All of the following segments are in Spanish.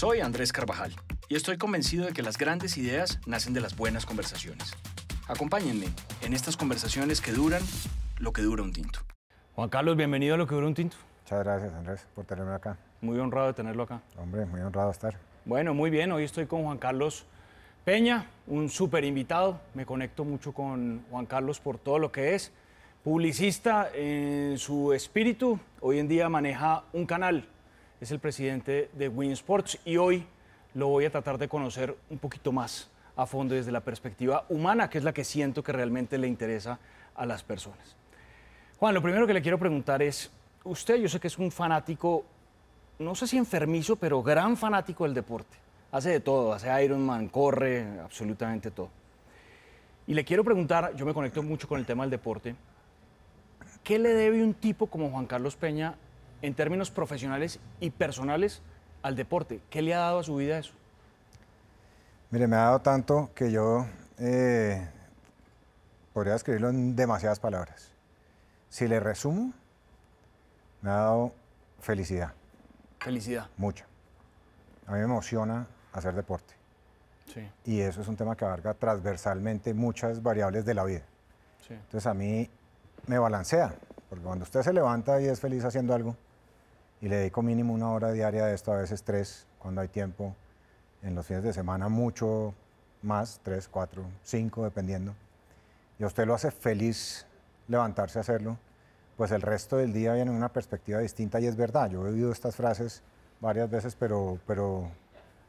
Soy Andrés Carvajal y estoy convencido de que las grandes ideas nacen de las buenas conversaciones. Acompáñenme en estas conversaciones que duran lo que dura un tinto. Juan Carlos, bienvenido a lo que dura un tinto. Muchas gracias, Andrés, por tenerme acá. Muy honrado de tenerlo acá. Hombre, muy honrado de estar. Bueno, muy bien, hoy estoy con Juan Carlos Peña, un súper invitado. Me conecto mucho con Juan Carlos por todo lo que es. Publicista en su espíritu, hoy en día maneja un canal es el presidente de Win Sports y hoy lo voy a tratar de conocer un poquito más a fondo desde la perspectiva humana, que es la que siento que realmente le interesa a las personas. Juan, lo primero que le quiero preguntar es, usted yo sé que es un fanático, no sé si enfermizo, pero gran fanático del deporte. Hace de todo, hace Ironman, corre, absolutamente todo. Y le quiero preguntar, yo me conecto mucho con el tema del deporte, ¿qué le debe un tipo como Juan Carlos Peña en términos profesionales y personales al deporte. ¿Qué le ha dado a su vida eso? Mire, me ha dado tanto que yo eh, podría escribirlo en demasiadas palabras. Si le resumo, me ha dado felicidad. Felicidad. Mucha. A mí me emociona hacer deporte. Sí. Y eso es un tema que abarca transversalmente muchas variables de la vida. Sí. Entonces a mí me balancea, porque cuando usted se levanta y es feliz haciendo algo, y le dedico mínimo una hora diaria de esto, a veces tres, cuando hay tiempo. En los fines de semana mucho más, tres, cuatro, cinco, dependiendo. Y a usted lo hace feliz levantarse a hacerlo, pues el resto del día viene en una perspectiva distinta y es verdad. Yo he oído estas frases varias veces, pero, pero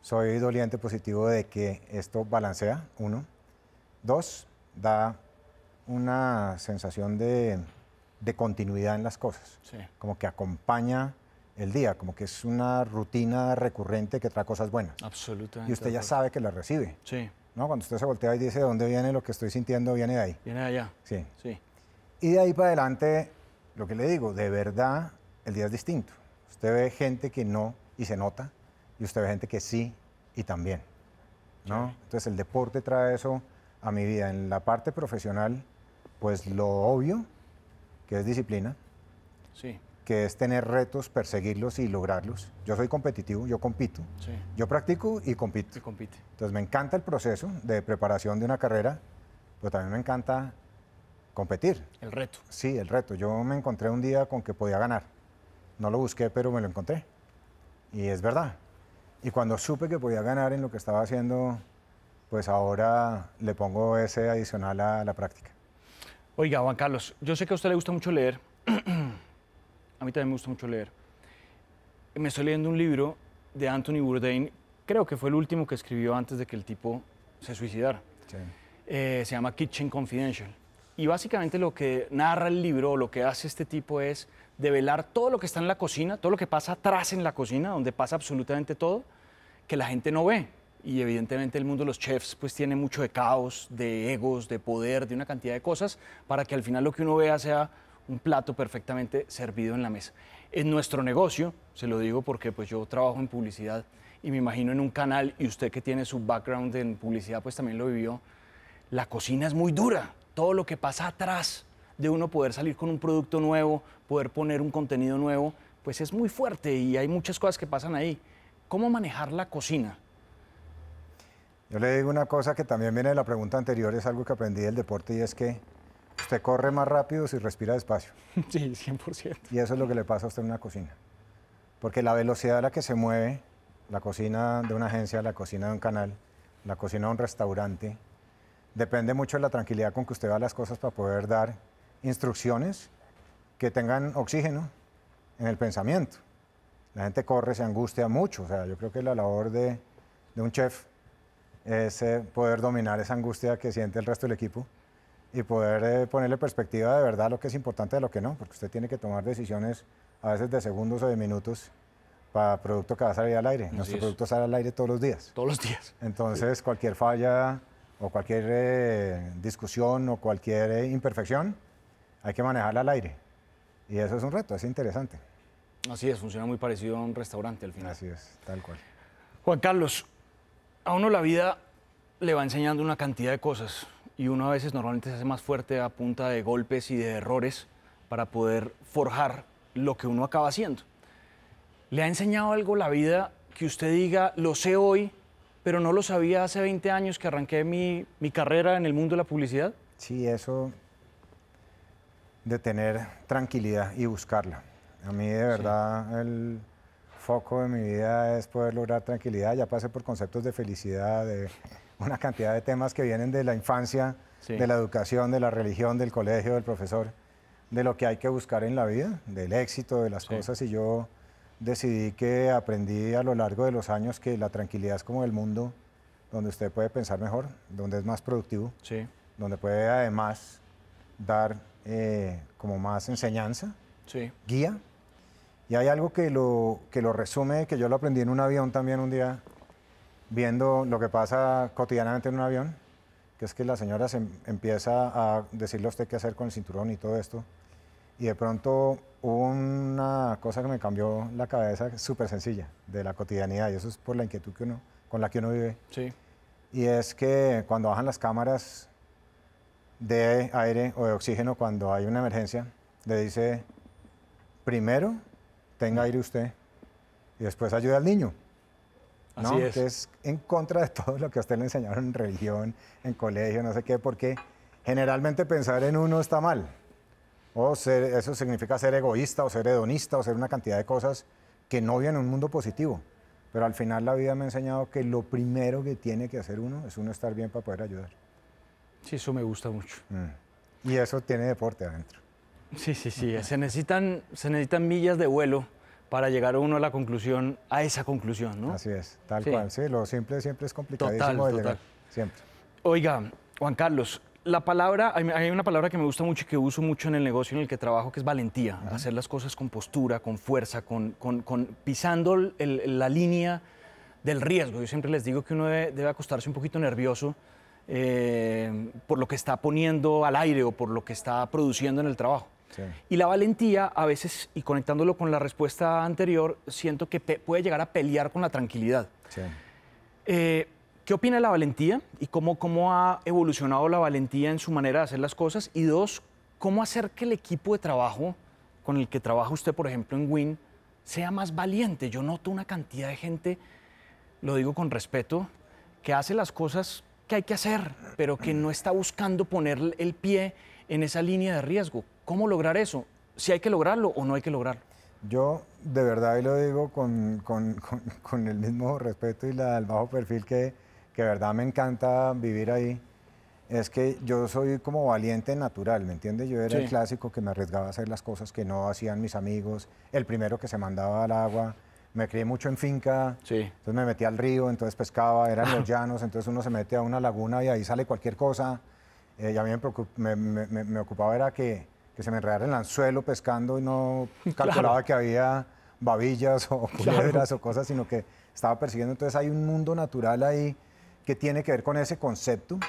soy doliente positivo de que esto balancea, uno. Dos, da una sensación de, de continuidad en las cosas, como que acompaña el día, como que es una rutina recurrente que trae cosas buenas. Absolutamente. Y usted ya sabe que la recibe. Sí. ¿no? Cuando usted se voltea y dice, dónde viene lo que estoy sintiendo? Viene de ahí. Viene de allá. Sí. sí. Y de ahí para adelante, lo que le digo, de verdad, el día es distinto. Usted ve gente que no y se nota, y usted ve gente que sí y también. ¿no? Entonces el deporte trae eso a mi vida. En la parte profesional, pues lo obvio, que es disciplina. Sí que es tener retos, perseguirlos y lograrlos. Yo soy competitivo, yo compito. Yo practico y compito. Entonces me encanta el proceso de preparación de una carrera, pero también me encanta competir. El reto. Sí, el reto. Yo me encontré un día con que podía ganar. No lo busqué, pero me lo encontré. Y es verdad. Y cuando supe que podía ganar en lo que estaba haciendo, pues ahora le pongo ese adicional a la práctica. Oiga, Juan Carlos, yo sé que a usted le gusta mucho leer. a mí también me gusta mucho leer. Me estoy leyendo un libro de Anthony Bourdain, creo que fue el último que escribió antes de que el tipo se suicidara. Eh, se llama Kitchen Confidential. Y básicamente lo que narra el libro, lo que hace este tipo es develar todo lo que está en la cocina, todo lo que pasa atrás en la cocina, donde pasa absolutamente todo, que la gente no ve. Y evidentemente el mundo de los chefs pues tiene mucho de caos, de egos, de poder, de una cantidad de cosas, para que al final lo que uno vea sea un plato perfectamente servido en la mesa. En nuestro negocio, se lo digo porque pues yo trabajo en publicidad y me imagino en un canal y usted que tiene su background en publicidad pues también lo vivió, la cocina es muy dura, todo lo que pasa atrás de uno poder salir con un producto nuevo, poder poner un contenido nuevo, pues es muy fuerte y hay muchas cosas que pasan ahí. ¿Cómo manejar la cocina? Yo le digo una cosa que también viene de la pregunta anterior, es algo que aprendí del deporte y es que Usted corre más rápido si respira despacio. Sí, 100%. Y eso es lo que le pasa a usted en una cocina. Porque la velocidad a la que se mueve la cocina de una agencia, la cocina de un canal, la cocina de un restaurante, depende mucho de la tranquilidad con que usted va a las cosas para poder dar instrucciones que tengan oxígeno en el pensamiento. La gente corre, se angustia mucho. O sea, yo creo que la labor de, un chef es eh, poder dominar esa angustia que siente el resto del equipo y poder eh, ponerle perspectiva de verdad lo que es importante de lo que no, porque usted tiene que tomar decisiones a veces de segundos o de minutos para producto que va a salir al aire. Nuestro producto sale al aire todos los días. Todos los días. Entonces, cualquier falla o cualquier eh, discusión o cualquier eh, imperfección, hay que manejarla al aire. Y eso es un reto, es interesante. Así es, funciona muy parecido a un restaurante al final. Así es, tal cual. Juan Carlos, a uno la vida le va enseñando una cantidad de cosas y uno a veces normalmente se hace más fuerte a punta de golpes y de errores para poder forjar lo que uno acaba haciendo. ¿Le ha enseñado algo la vida que usted diga, lo sé hoy, pero no lo sabía hace 20 años que arranqué mi, carrera en el mundo de la publicidad? Sí, eso de tener tranquilidad y buscarla. A mí de verdad el foco de mi vida es poder lograr tranquilidad. Ya pasé por conceptos de felicidad, de una cantidad de temas que vienen de la infancia, de la educación, de la religión, del colegio, del profesor, de lo que hay que buscar en la vida, del éxito, de las cosas. Y yo decidí que aprendí a lo largo de los años que la tranquilidad es como el mundo donde usted puede pensar mejor, donde es más productivo, donde puede además dar eh, como más enseñanza, guía. Y hay algo que lo, que lo resume, que yo lo aprendí en un avión también un día, viendo lo que pasa cotidianamente en un avión, que es que la señora se em, empieza a decirle a usted qué hacer con el cinturón y todo esto. Y de pronto una cosa que me cambió la cabeza, súper sencilla, de la cotidianidad, y eso es por la inquietud que uno, con la que uno vive. Y es que cuando bajan las cámaras de aire o de oxígeno, cuando hay una emergencia, le dice, primero tenga aire usted y después ayude al niño. ¿no? Así es. en contra de todo lo que a usted le enseñaron en religión, en colegio, no sé qué, porque generalmente pensar en uno está mal. O eso significa ser egoísta, o ser hedonista, o ser una cantidad de cosas que no vienen en un mundo positivo. Pero al final la vida me ha enseñado que lo primero que tiene que hacer uno es uno estar bien para poder ayudar. Sí, eso me gusta mucho. Mm. Y eso tiene deporte adentro. Sí, sí, sí. se necesitan millas de vuelo para llegar uno a la conclusión, a esa conclusión, ¿no? Así es, tal cual, sí, lo simple siempre es complicadísimo total, de total. siempre. Oiga, Juan Carlos, la palabra, hay una palabra que me gusta mucho y que uso mucho en el negocio en el que trabajo, que es valentía, hacer las cosas con postura, con fuerza, con, pisando la línea del riesgo. Yo siempre les digo que uno debe, acostarse un poquito nervioso eh, por lo que está poniendo al aire o por lo que está produciendo en el trabajo. Y la valentía, a veces, y conectándolo con la respuesta anterior, siento que puede llegar a pelear con la tranquilidad. Eh, ¿Qué opina la valentía y cómo, cómo ha evolucionado la valentía en su manera de hacer las cosas? Y dos, ¿cómo hacer que el equipo de trabajo con el que trabaja usted, por ejemplo, en Win, sea más valiente? Yo noto una cantidad de gente, lo digo con respeto, que hace las cosas que hay que hacer, pero que no está buscando poner el pie en esa línea de riesgo. ¿Cómo lograr eso? ¿Si hay que lograrlo o no hay que lograrlo? Yo de verdad y lo digo con, con, con, el mismo respeto y la, el bajo perfil que, que de verdad me encanta vivir ahí es que yo soy como valiente natural, ¿me entiendes? Yo era el clásico que me arriesgaba a hacer las cosas que no hacían mis amigos, el primero que se mandaba al agua. Me crié mucho en finca, entonces me metía al río, entonces pescaba, eran los llanos, entonces uno se mete a una laguna y ahí sale cualquier cosa. Eh, y a mí me, me ocupaba era que, que se me enredara en el anzuelo pescando y no calculaba que había babillas o culebras o cosas, sino que estaba persiguiendo. Entonces hay un mundo natural ahí que tiene que ver con ese concepto.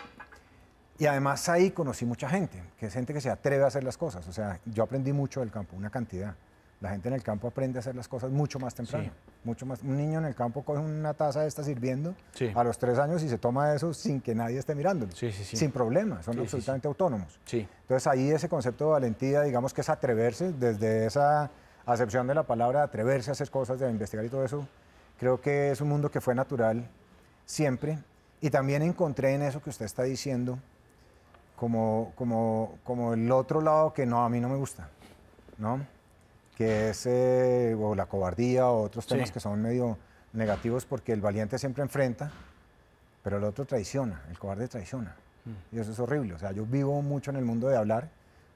Y además ahí conocí mucha gente, que es gente que se atreve a hacer las cosas. O sea, yo aprendí mucho del campo, una cantidad. La gente en el campo aprende a hacer las cosas mucho más temprano. Mucho más. Un niño en el campo coge una taza de esta sirviendo a los tres años y se toma eso sin que nadie esté mirándolo. sin problema, son absolutamente autónomos. Entonces ahí ese concepto de valentía, digamos que es atreverse, desde esa acepción de la palabra, atreverse a hacer cosas, de investigar y todo eso, creo que es un mundo que fue natural siempre. Y también encontré en eso que usted está diciendo como, como, como el otro lado que no, a mí no me gusta. ¿no? que es eh, o la cobardía o otros temas que son medio negativos porque el valiente siempre enfrenta, pero el otro traiciona, el cobarde traiciona. Mm. Y eso es horrible. O sea, yo vivo mucho en el mundo de hablar,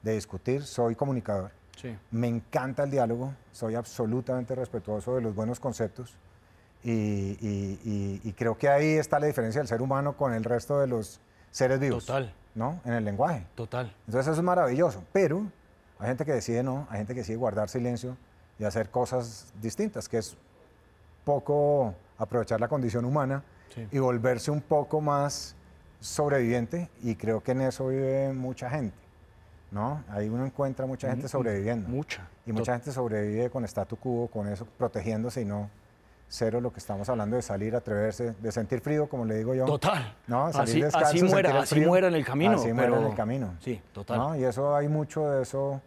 de discutir, soy comunicador. Sí. Me encanta el diálogo, soy absolutamente respetuoso de los buenos conceptos y, y, creo que ahí está la diferencia del ser humano con el resto de los seres vivos. Total. ¿No? En el lenguaje. Total. Entonces eso es maravilloso, pero hay gente que decide no, hay gente que decide guardar silencio y hacer cosas distintas, que es poco aprovechar la condición humana y volverse un poco más sobreviviente y creo que en eso vive mucha gente, ¿no? Ahí uno encuentra mucha gente mm, sobreviviendo. Mucha. Y mucha gente sobrevive con statu quo, con eso, protegiéndose y no cero lo que estamos hablando de salir, atreverse, de sentir frío, como le digo yo. Total. No, así, muera, en el camino. Así muera en el camino. Sí, total. Y eso hay mucho de eso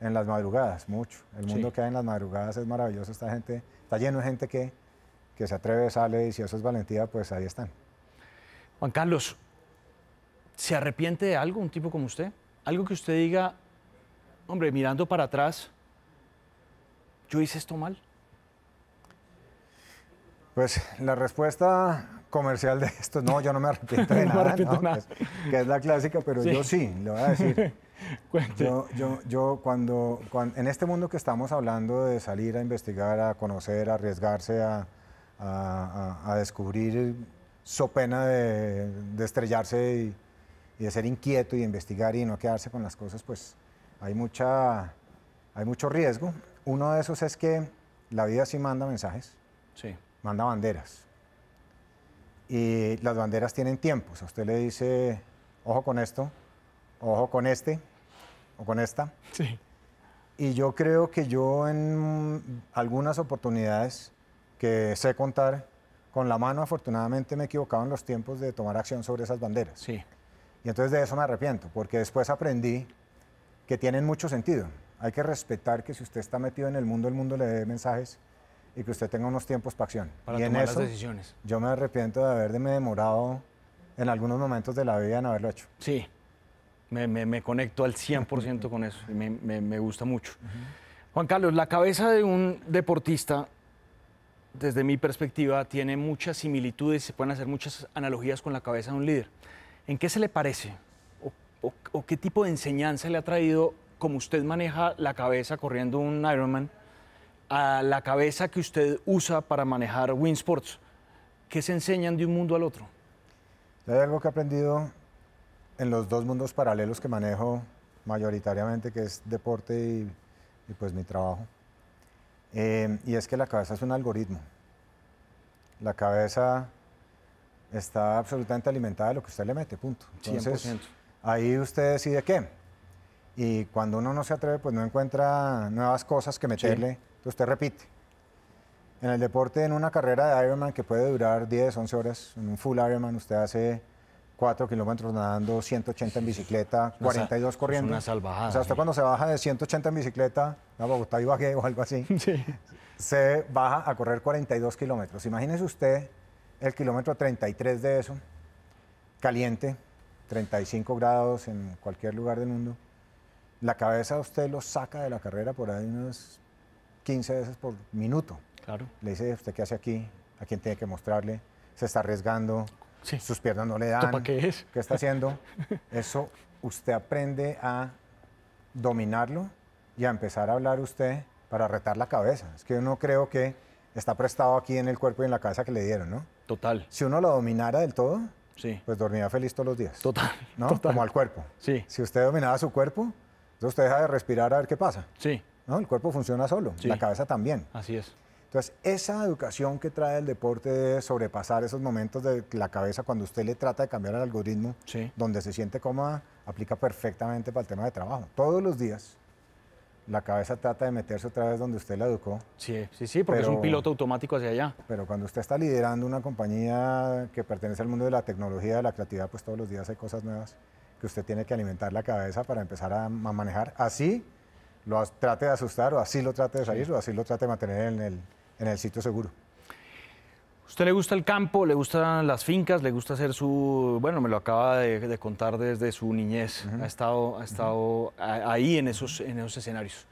en las madrugadas, mucho. El mundo que hay en las madrugadas es maravilloso. Esta gente, está lleno de gente que, que se atreve, sale y si eso es valentía, pues ahí están. Juan Carlos, ¿se arrepiente de algo un tipo como usted? Algo que usted diga, hombre, mirando para atrás, yo hice esto mal. Pues la respuesta comercial de esto, no, yo no me arrepiento de nada, Que, es, la clásica, pero yo sí, le voy a decir. yo, yo, yo cuando, cuando, en este mundo que estamos hablando de salir a investigar, a conocer, a arriesgarse, a, descubrir, so pena de, estrellarse y, de ser inquieto y investigar y no quedarse con las cosas, pues hay, mucha, hay mucho riesgo. Uno de esos es que la vida sí manda mensajes. Sí manda banderas. Y las banderas tienen tiempos. A usted le dice, ojo con esto, ojo con este, o con esta. Sí. Y yo creo que yo en algunas oportunidades que sé contar con la mano, afortunadamente me he equivocado en los tiempos de tomar acción sobre esas banderas. Sí. Y entonces de eso me arrepiento, porque después aprendí que tienen mucho sentido. Hay que respetar que si usted está metido en el mundo, el mundo le dé mensajes y que usted tenga unos tiempos para acción. Para y tomar en eso, decisiones. Yo me arrepiento de haberme demorado en algunos momentos de la vida en haberlo hecho. Sí, me, conecto al 100% con eso me, gusta mucho. Juan Carlos, la cabeza de un deportista, desde mi perspectiva, tiene muchas similitudes, se pueden hacer muchas analogías con la cabeza de un líder. ¿En qué se le parece? o qué tipo de enseñanza le ha traído, como usted maneja la cabeza corriendo un Ironman? a la cabeza que usted usa para manejar Winsports. ¿Qué se enseñan de un mundo al otro? Hay algo que he aprendido en los dos mundos paralelos que manejo mayoritariamente, que es deporte y, pues mi trabajo. Eh, y es que la cabeza es un algoritmo. La cabeza está absolutamente alimentada de lo que usted le mete, punto. 100%. ahí usted decide qué. Y cuando uno no se atreve, pues no encuentra nuevas cosas que meterle. Usted pues repite. En el deporte, en una carrera de Ironman que puede durar 10, 11 horas, en un full Ironman usted hace 4 kilómetros nadando, 180 en bicicleta, 42 corriendo. Es una salvajada. O sea, hasta cuando se baja de 180 en bicicleta, a Bogotá y Bagué o algo así, se baja a correr 42 kilómetros. Imagínese usted el kilómetro 33 de eso, caliente, 35 grados en cualquier lugar del mundo. La cabeza usted lo saca de la carrera por ahí unas 15 veces por minuto. Claro. Le dice, ¿usted qué hace aquí? ¿A quién tiene que mostrarle? Se está arriesgando, sí. sus piernas no le dan. qué es? ¿Qué está haciendo? Eso usted aprende a dominarlo y a empezar a hablar usted para retar la cabeza. Es que yo no creo que está prestado aquí en el cuerpo y en la cabeza que le dieron, ¿no? Total. Si uno lo dominara del todo, sí. pues dormía feliz todos los días. Total. ¿No? Como al cuerpo. Sí. Si usted dominaba su cuerpo, entonces usted deja de respirar a ver qué pasa. Sí. ¿no? El cuerpo funciona solo, la cabeza también. Así es. Entonces, esa educación que trae el deporte de sobrepasar esos momentos de la cabeza cuando usted le trata de cambiar el algoritmo, donde se siente cómoda, aplica perfectamente para el tema de trabajo. Todos los días la cabeza trata de meterse otra vez donde usted la educó. Sí, sí, sí, porque es un piloto automático hacia allá. Pero cuando usted está liderando una compañía que pertenece al mundo de la tecnología, de la creatividad, pues todos los días hay cosas nuevas que usted tiene que alimentar la cabeza para empezar a manejar. Así lo trate de asustar o así lo trate de salir o así lo trate de mantener en el, sitio seguro. ¿Usted le gusta el campo, le gustan las fincas, le gusta hacer su... Bueno, me lo acaba de, contar desde su niñez, ha estado, ha estado ahí en esos, en esos escenarios.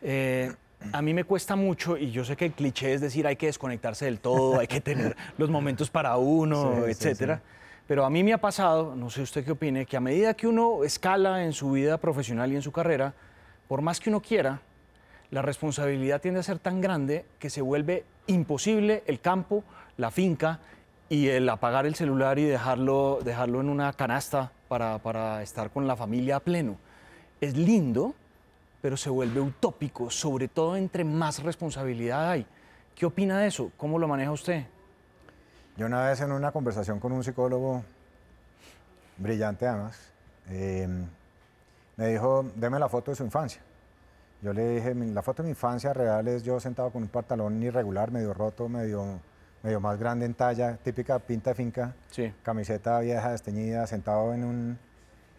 Eh, a mí me cuesta mucho y yo sé que el cliché es decir hay que desconectarse del todo, hay que tener los momentos para uno, etcétera. Pero a mí me ha pasado, no sé usted qué opine, que a medida que uno escala en su vida profesional y en su carrera, por más que uno quiera, la responsabilidad tiende a ser tan grande que se vuelve imposible el campo, la finca y el apagar el celular y dejarlo, dejarlo en una canasta para, para estar con la familia a pleno. Es lindo, pero se vuelve utópico, sobre todo entre más responsabilidad hay. ¿Qué opina de eso? ¿Cómo lo maneja usted? Yo una vez en una conversación con un psicólogo, brillante además, eh, me dijo, deme la foto de su infancia. Yo le dije, la foto de mi infancia real es yo sentado con un pantalón irregular, medio roto, medio, medio más grande en talla, típica pinta de finca, camiseta vieja, desteñida, sentado en un,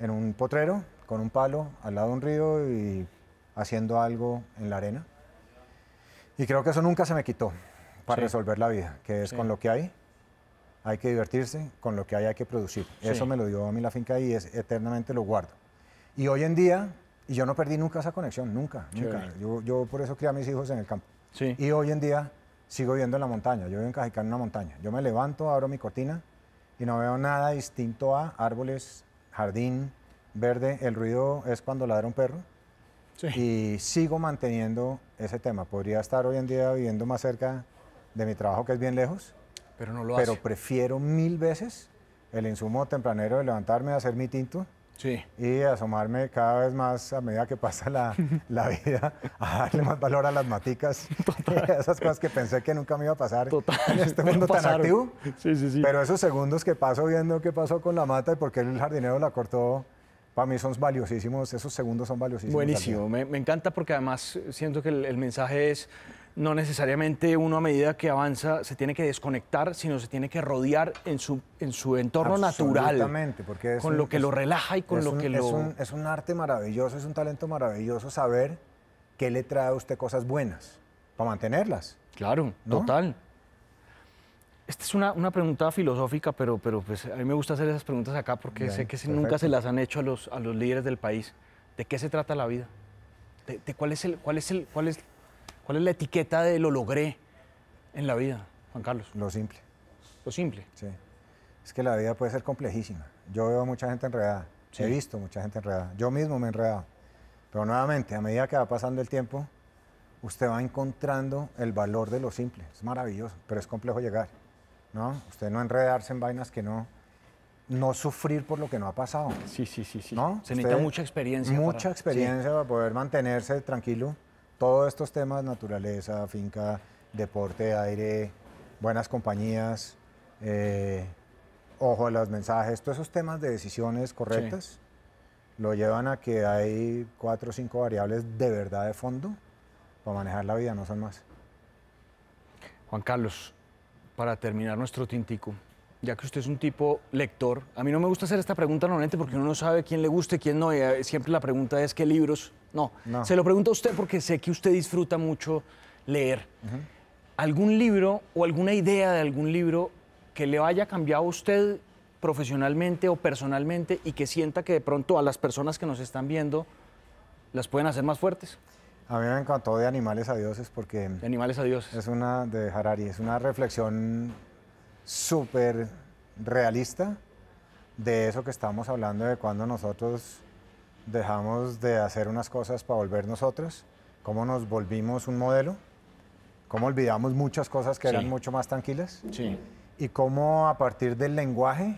en un potrero con un palo al lado de un río y haciendo algo en la arena. Y creo que eso nunca se me quitó para resolver la vida, que es con lo que hay, hay que divertirse, con lo que hay hay que producir. Eso me lo dio a mí la finca y es, eternamente lo guardo. Y hoy en día, y yo no perdí nunca esa conexión, nunca, nunca. Yo, por eso crié a mis hijos en el campo. Y hoy en día sigo viviendo en la montaña, yo vivo en Cajicán, en una montaña. Yo me levanto, abro mi cortina y no veo nada distinto a árboles, jardín, verde. El ruido es cuando ladra un perro. Y sigo manteniendo ese tema. Podría estar hoy en día viviendo más cerca de mi trabajo, que es bien lejos. Pero no lo pero Pero prefiero mil veces el insumo tempranero de levantarme, hacer mi tinto y asomarme cada vez más a medida que pasa la, vida, a darle más valor a las maticas. Esas cosas que pensé que nunca me iba a pasar en este mundo tan activo. Sí, sí, sí. Pero esos segundos que paso viendo qué pasó con la mata y por qué el jardinero la cortó, para mí son valiosísimos, esos segundos son valiosísimos. Buenísimo, me, encanta porque además siento que el mensaje es no necesariamente uno a medida que avanza se tiene que desconectar, sino se tiene que rodear en su, en su entorno natural. porque es con lo que lo relaja y con lo que lo... Es un, arte maravilloso, es un talento maravilloso saber qué le trae a usted cosas buenas para mantenerlas. Claro, total. Esta es una, pregunta filosófica, pero, pero pues a mí me gusta hacer esas preguntas acá porque sé que nunca se las han hecho a los, a los líderes del país. ¿De qué se trata la vida? ¿De, cuál, es el, cuál, es el, cuál es ¿Cuál es la etiqueta de lo logré en la vida, Juan Carlos? Lo simple. Lo simple. Sí. Es que la vida puede ser complejísima. Yo veo mucha gente enredada. Sí. He visto mucha gente enredada. Yo mismo me he enredado. Pero nuevamente, a medida que va pasando el tiempo, usted va encontrando el valor de lo simple. Es maravilloso, pero es complejo llegar. ¿no? Usted no enredarse en vainas que no, no sufrir por lo que no ha pasado. Sí, sí, sí, sí. ¿No? Se necesita mucha experiencia. Mucha experiencia para poder mantenerse tranquilo todos estos temas, naturaleza, finca, deporte, aire, buenas compañías, eh, ojo a los mensajes, todos esos temas de decisiones correctas lo llevan a que hay cuatro o cinco variables de verdad de fondo para manejar la vida, no son más. Juan Carlos, para terminar nuestro tintico, ya que usted es un tipo lector, a mí no me gusta hacer esta pregunta normalmente porque uno no sabe quién le guste y quién no. Y eh, siempre la pregunta es qué libros. No, se lo pregunto a usted porque sé que usted disfruta mucho leer. ¿Algún libro o alguna idea de algún libro que le haya cambiado a usted profesionalmente o personalmente y que sienta que de pronto a las personas que nos están viendo las pueden hacer más fuertes? A mí me encantó de Animales a Dioses porque... De Animales a Dioses. Es una de Harari, es una reflexión súper realista de eso que estamos hablando de cuando nosotros dejamos de hacer unas cosas para volver nosotros, cómo nos volvimos un modelo, cómo olvidamos muchas cosas que eran mucho más tranquilas y cómo a partir del lenguaje,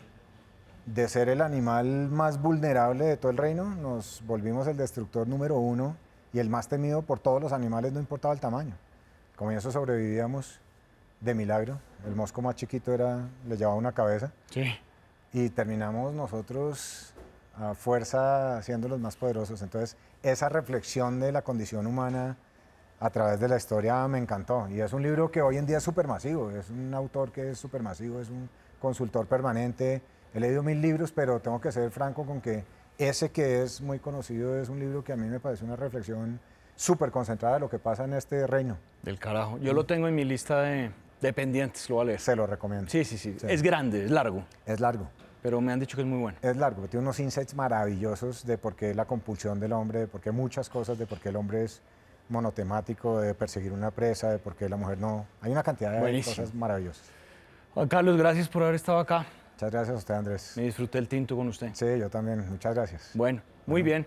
de ser el animal más vulnerable de todo el reino, nos volvimos el destructor número uno y el más temido por todos los animales, no importaba el tamaño. Como eso sobrevivíamos de milagro el mosco más chiquito era, le llevaba una cabeza. Sí. Y terminamos nosotros a fuerza siendo los más poderosos. Entonces, esa reflexión de la condición humana a través de la historia me encantó. Y es un libro que hoy en día es masivo. es un autor que es súper masivo, es un consultor permanente. He leído mil libros, pero tengo que ser franco con que ese que es muy conocido es un libro que a mí me parece una reflexión súper concentrada de lo que pasa en este reino. Del carajo. Yo lo tengo en mi lista de, Dependientes lo vale. Se lo recomiendo. Sí, sí, sí, Es grande, es largo. Es largo. Pero me han dicho que es muy bueno. Es largo, tiene unos insights maravillosos de por qué la compulsión del hombre, de por qué muchas cosas, de por qué el hombre es monotemático, de perseguir una presa, de por qué la mujer no. Hay una cantidad de cosas maravillosas. Juan Carlos, gracias por haber estado acá. Muchas gracias a usted, Andrés. Me disfruté el tinto con usted. Sí, yo también. Muchas gracias. Bueno, muy bien.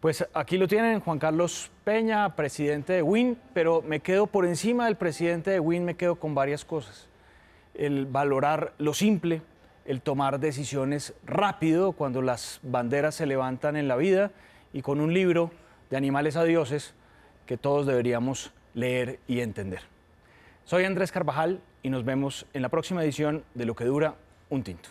Pues aquí lo tienen, Juan Carlos Peña, presidente de WIN, pero me quedo por encima del presidente de WIN, me quedo con varias cosas. El valorar lo simple, el tomar decisiones rápido cuando las banderas se levantan en la vida y con un libro de animales a dioses que todos deberíamos leer y entender. Soy Andrés Carvajal y nos vemos en la próxima edición de Lo que dura un tinto.